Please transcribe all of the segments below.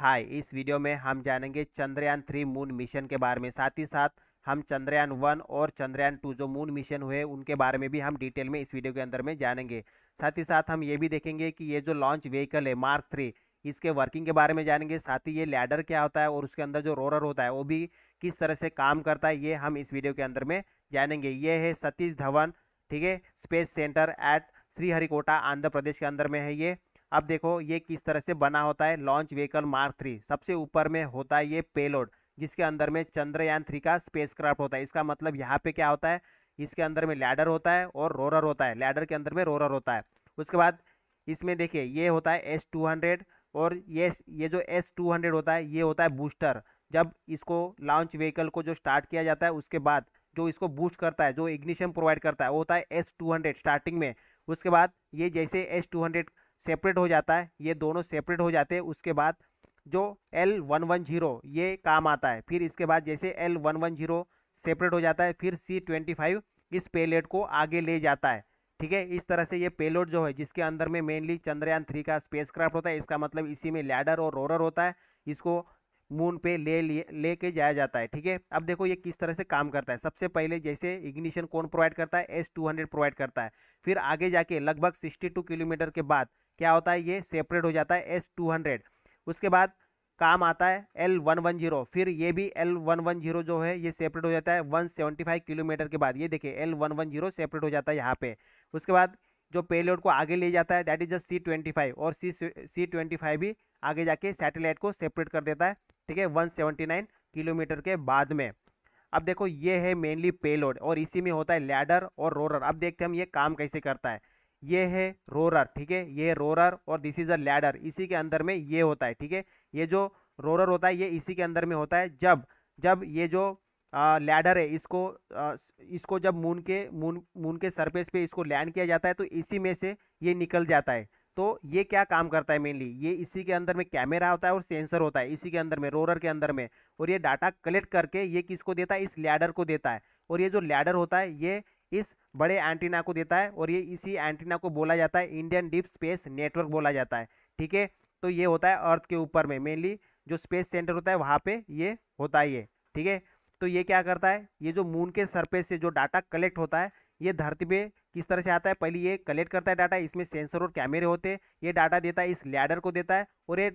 हाय इस वीडियो में हम जानेंगे चंद्रयान थ्री मून मिशन के बारे में साथ ही साथ हम चंद्रयान वन और चंद्रयान टू जो मून मिशन हुए उनके बारे में भी हम डिटेल में इस वीडियो के अंदर में जानेंगे साथ ही साथ हम ये भी देखेंगे कि ये जो लॉन्च व्हीकल है मार्क थ्री इसके वर्किंग के बारे में जानेंगे साथ ही ये लैडर क्या होता है और उसके अंदर जो रोरर होता है वो भी किस तरह से काम करता है ये हम इस वीडियो के अंदर में जानेंगे ये है सतीश धवन ठीक है space centre at Sriharikota Andhra Pradesh के अंदर में है ये अब देखो ये किस तरह से बना होता है लॉन्च व्हीकल मार्क थ्री सबसे ऊपर में होता है ये पेलोड जिसके अंदर में चंद्रयान थ्री का स्पेस होता है इसका मतलब यहाँ पे क्या होता है इसके अंदर में लैडर होता है और रोरर होता है लैडर के अंदर में रोरर होता है उसके बाद इसमें देखिए ये होता है एस टू हंड्रेड और ये ये जो एस टू हंड्रेड होता है ये होता है बूस्टर जब इसको लॉन्च व्हीकल को जो स्टार्ट किया जाता है उसके बाद जो इसको बूस्ट करता है जो इग्निशन प्रोवाइड करता है वो होता है एस टू हंड्रेड स्टार्टिंग में उसके बाद ये जैसे एस टू हंड्रेड सेपरेट हो जाता है ये दोनों सेपरेट हो जाते हैं उसके बाद जो एल वन वन जीरो ये काम आता है फिर इसके बाद जैसे L one one zero separate हो जाता है फिर सी ट्वेंटी फाइव इस पेलेट को आगे ले जाता है ठीक है इस तरह से ये पेलोड जो है जिसके अंदर में मेनली चंद्रयान थ्री का स्पेसक्राफ्ट होता है इसका मतलब इसी में लैडर और रोरर होता है इसको मून पे ले ले के जाया जाता है ठीक है अब देखो ये किस तरह से काम करता है सबसे पहले जैसे इग्निशन कौन प्रोवाइड करता है एस टू हंड्रेड प्रोवाइड करता है फिर आगे जाके लगभग सिक्सटी टू किलोमीटर के बाद क्या होता है ये सेपरेट हो जाता है एस टू हंड्रेड उसके बाद काम आता है एल वन वन जीरो फिर ये भी एल वन वन जीरो जो है ये सेपरेट हो जाता है वन सेवेंटी फाइव किलोमीटर के बाद ये देखिए L one one zero separate हो जाता है यहाँ पे उसके बाद जो पेलोड को आगे ले जाता है that is just C twenty five और सी सी ट्वेंटी फाइव भी आगे जाके सैटेलाइट को सेपरेट कर देता है ठीक है वन सेवेंटी नाइन किलोमीटर के बाद में अब देखो ये है मेनली पेलोड और इसी में होता है लैडर और रोरर अब देखते हैं हम ये काम कैसे करता है ये है रोरर ठीक है ये रोरर और दिस इज अ लैडर इसी के अंदर में ये होता है ठीक है ये जो रोरर होता है ये इसी के अंदर में होता है जब जब ये जो लैडर है इसको आ, इसको जब मून के मून मून के सरफेस पे इसको लैंड किया जाता है तो इसी में से ये निकल जाता है तो ये क्या काम करता है मेनली ये इसी के अंदर में कैमरा होता है और सेंसर होता है इसी के अंदर में रोरर के अंदर में और ये डाटा कलेक्ट करके ये किसको देता है इस लैडर को देता है और ये जो लैडर होता है ये इस बड़े एंटीना को देता है और ये इसी एंटीना को बोला जाता है इंडियन डीप स्पेस नेटवर्क बोला जाता है ठीक है तो ये होता है अर्थ के ऊपर में मेनली जो स्पेस सेंटर होता है वहाँ पे ये होता ही है ठीक है तो ये क्या करता है ये जो मून के सरफेस से जो डाटा कलेक्ट होता है ये धरती पे किस तरह से आता है पहले ये कलेक्ट करता है डाटा इसमें सेंसर और कैमरे होते हैं ये डाटा देता है इस लैडर को देता है और ये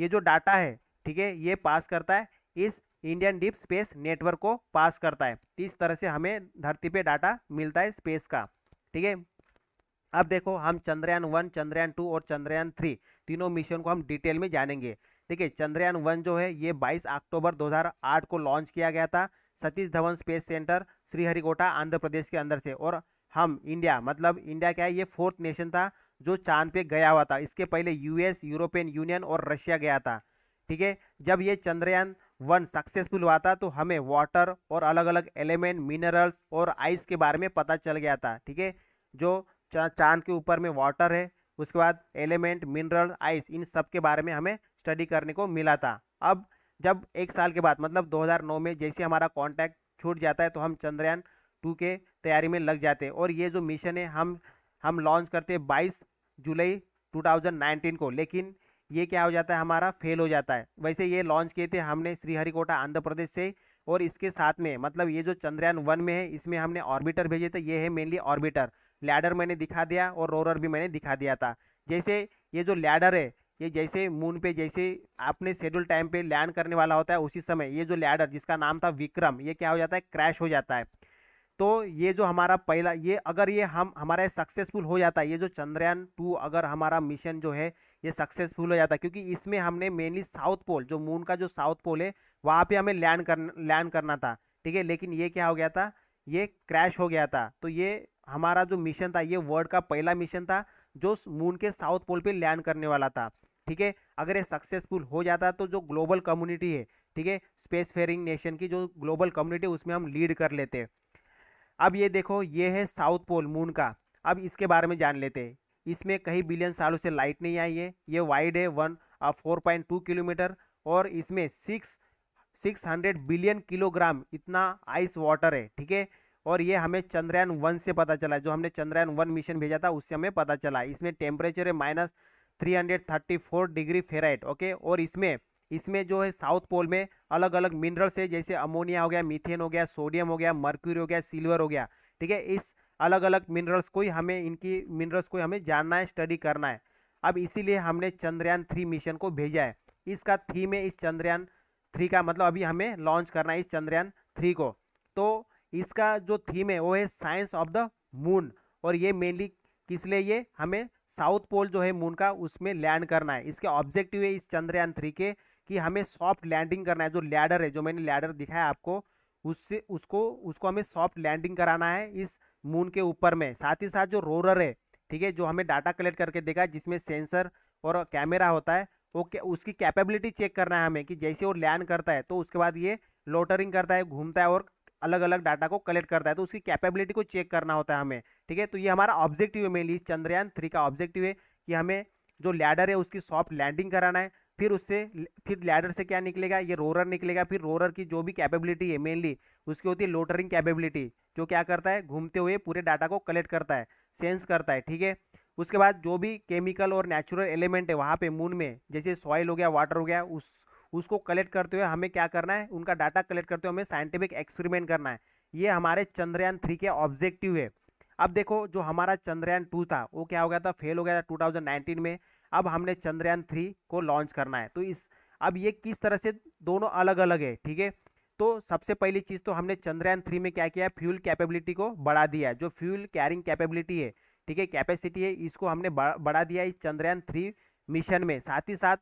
ये जो डाटा है ठीक है ये पास करता है इस इंडियन डीप स्पेस नेटवर्क को पास करता है इस तरह से हमें धरती पे डाटा मिलता है स्पेस का ठीक है अब देखो हम चंद्रयान वन चंद्रयान टू और चंद्रयान थ्री तीनों मिशन को हम डिटेल में जानेंगे ठीक है चंद्रयान वन जो है ये 22 अक्टूबर 2008 को लॉन्च किया गया था सतीश धवन स्पेस सेंटर श्रीहरिकोटा आंध्र प्रदेश के अंदर से और हम इंडिया मतलब इंडिया क्या है ये फोर्थ नेशन था जो चांद पे गया हुआ था इसके पहले यूएस यूरोपियन यूनियन और रशिया गया था ठीक है जब ये चंद्रयान वन सक्सेसफुल हुआ था तो हमें वाटर और अलग अलग एलिमेंट मिनरल्स और आइस के बारे में पता चल गया था ठीक है जो चा, चांद के ऊपर में वाटर है उसके बाद एलिमेंट मिनरल आइस इन सब के बारे में हमें स्टडी करने को मिला था अब जब एक साल के बाद मतलब 2009 में जैसे हमारा कॉन्टैक्ट छूट जाता है तो हम चंद्रयान टू के तैयारी में लग जाते हैं और ये जो मिशन है हम हम लॉन्च करते हैं बाईस जुलाई 2019 को लेकिन ये क्या हो जाता है हमारा फेल हो जाता है वैसे ये लॉन्च किए थे हमने श्रीहरिकोटा आंध्र प्रदेश से और इसके साथ में मतलब ये जो चंद्रयान वन में है इसमें हमने ऑर्बिटर भेजे थे ये है मेनली ऑर्बिटर लैडर मैंने दिखा दिया और रोरर भी मैंने दिखा दिया था जैसे ये जो लैडर है ये जैसे मून पे जैसे अपने शेड्यूल टाइम पे लैंड करने वाला होता है उसी समय ये जो लैडर जिसका नाम था विक्रम ये क्या हो जाता है क्रैश हो जाता है तो ये जो हमारा पहला ये अगर ये हम हमारा सक्सेसफुल हो जाता है ये जो चंद्रयान टू अगर हमारा मिशन जो है ये सक्सेसफुल हो जाता है क्योंकि इसमें हमने मेनली साउथ पोल जो मून का जो साउथ पोल है वहाँ पे हमें लैंड करना लैंड करना था ठीक है लेकिन ये क्या हो गया था ये क्रैश हो गया था तो ये हमारा जो मिशन था ये वर्ल्ड का पहला मिशन था जो मून के साउथ पोल पर लैंड करने वाला था ठीक है अगर ये सक्सेसफुल हो जाता तो जो ग्लोबल कम्युनिटी है ठीक है स्पेस फेयरिंग नेशन की जो ग्लोबल कम्युनिटी उसमें हम लीड कर लेते हैं अब ये देखो ये है साउथ पोल मून का अब इसके बारे में जान लेते हैं इसमें कई बिलियन सालों से लाइट नहीं आई है ये वाइड है one four point two kilometre और इसमें six six hundred billion kilogram इतना आइस वाटर है ठीक है और ये हमें चंद्रयान वन से पता चला जो हमने चंद्रयान वन मिशन भेजा था उससे हमें पता चला इसमें टेम्परेचर है minus three hundred thirty four degree Fahrenheit okay और इसमें इसमें जो है साउथ पोल में अलग अलग मिनरल्स है जैसे अमोनिया हो गया मीथेन हो गया सोडियम हो गया मर्क्यूरी हो गया सिल्वर हो गया ठीक है इस अलग अलग मिनरल्स को ही हमें इनकी मिनरल्स को हमें जानना है स्टडी करना है अब इसीलिए हमने चंद्रयान थ्री मिशन को भेजा है इसका थीम है इस चंद्रयान थ्री का मतलब अभी हमें लॉन्च करना है इस चंद्रयान थ्री को तो इसका जो थीम है वो है साइंस ऑफ द मून और ये मेनली किस लिए ये हमें साउथ पोल जो है मून का उसमें लैंड करना है इसके ऑब्जेक्टिव है इस चंद्रयान थ्री के कि हमें सॉफ्ट लैंडिंग करना है जो लैडर है जो मैंने लैडर दिखाया आपको उससे उसको उसको हमें सॉफ्ट लैंडिंग कराना है इस मून के ऊपर में साथ ही साथ जो रोरर है ठीक है जो हमें डाटा कलेक्ट करके देगा जिसमें सेंसर और कैमरा होता है वो के, उसकी कैपेबिलिटी चेक करना है हमें कि जैसे वो लैंड करता है तो उसके बाद ये लोटरिंग करता है घूमता है और अलग अलग डाटा को कलेक्ट करता है तो उसकी कैपेबिलिटी को चेक करना होता है हमें ठीक है तो ये हमारा ऑब्जेक्टिव है मेनली चंद्रयान थ्री का ऑब्जेक्टिव है कि हमें जो लैडर है उसकी सॉफ्ट लैंडिंग कराना है फिर उससे फिर लैडर से क्या निकलेगा ये रोरर निकलेगा फिर रोरर की जो भी कैपेबिलिटी है मेनली उसकी होती है लोटरिंग कैपेबिलिटी जो क्या करता है घूमते हुए पूरे डाटा को कलेक्ट करता है सेंस करता है ठीक है उसके बाद जो भी केमिकल और नेचुरल एलिमेंट है वहाँ पे मून में जैसे सॉइल हो गया वाटर हो गया उस उसको कलेक्ट करते हुए हमें क्या करना है उनका डाटा कलेक्ट करते हुए हमें साइंटिफिक एक्सपेरिमेंट करना है ये हमारे चंद्रयान थ्री के ऑब्जेक्टिव है अब देखो जो हमारा चंद्रयान टू था वो क्या हो गया था फेल हो गया था 2019 में अब हमने चंद्रयान थ्री को लॉन्च करना है तो इस अब ये किस तरह से दोनों अलग अलग है ठीक है तो सबसे पहली चीज़ तो हमने चंद्रयान थ्री में क्या किया फ्यूल कैपेबिलिटी को बढ़ा दिया है जो फ्यूल कैरिंग कैपेबिलिटी है ठीक है कैपेसिटी है इसको हमने बढ़ा दिया इस चंद्रयान थ्री मिशन में साथ ही साथ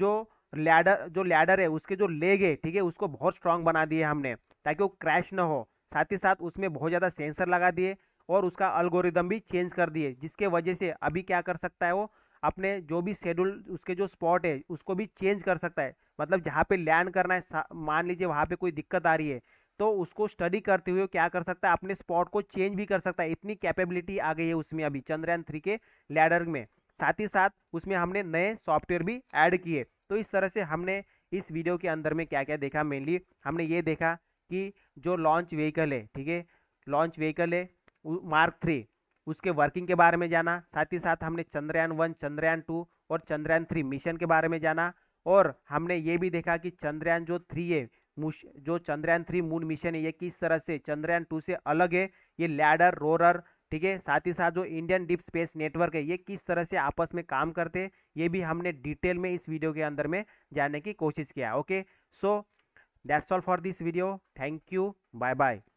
जो लैडर जो लैडर है उसके जो लेग है ठीक है उसको बहुत स्ट्रांग बना दिए हमने ताकि वो क्रैश ना हो साथ ही साथ उसमें बहुत ज़्यादा सेंसर लगा दिए और उसका अल्गोरिदम भी चेंज कर दिए जिसके वजह से अभी क्या कर सकता है वो अपने जो भी शेड्यूल उसके जो स्पॉट है उसको भी चेंज कर सकता है मतलब जहाँ पे लैंड करना है मान लीजिए वहाँ पे कोई दिक्कत आ रही है तो उसको स्टडी करते हुए क्या कर सकता है अपने स्पॉट को चेंज भी कर सकता है इतनी कैपेबिलिटी आ गई है उसमें अभी चंद्रयान थ्री के लैडर में साथ ही साथ उसमें हमने नए सॉफ्टवेयर भी ऐड किए तो इस तरह से हमने इस वीडियो के अंदर में क्या क्या देखा मेनली हमने ये देखा कि जो लॉन्च व्हीकल है ठीक है लॉन्च व्हीकल है मार्क थ्री उसके वर्किंग के बारे में जाना साथ ही साथ हमने चंद्रयान वन चंद्रयान टू और चंद्रयान थ्री मिशन के बारे में जाना और हमने ये भी देखा कि चंद्रयान जो थ्री है जो चंद्रयान थ्री मून मिशन है ये किस तरह से चंद्रयान टू से अलग है ये लैडर रोरर ठीक है साथ ही साथ जो इंडियन डीप स्पेस नेटवर्क है ये किस तरह से आपस में काम करते हैं ये भी हमने डिटेल में इस वीडियो के अंदर में जानने की कोशिश किया okay so that's all for this video thank you bye bye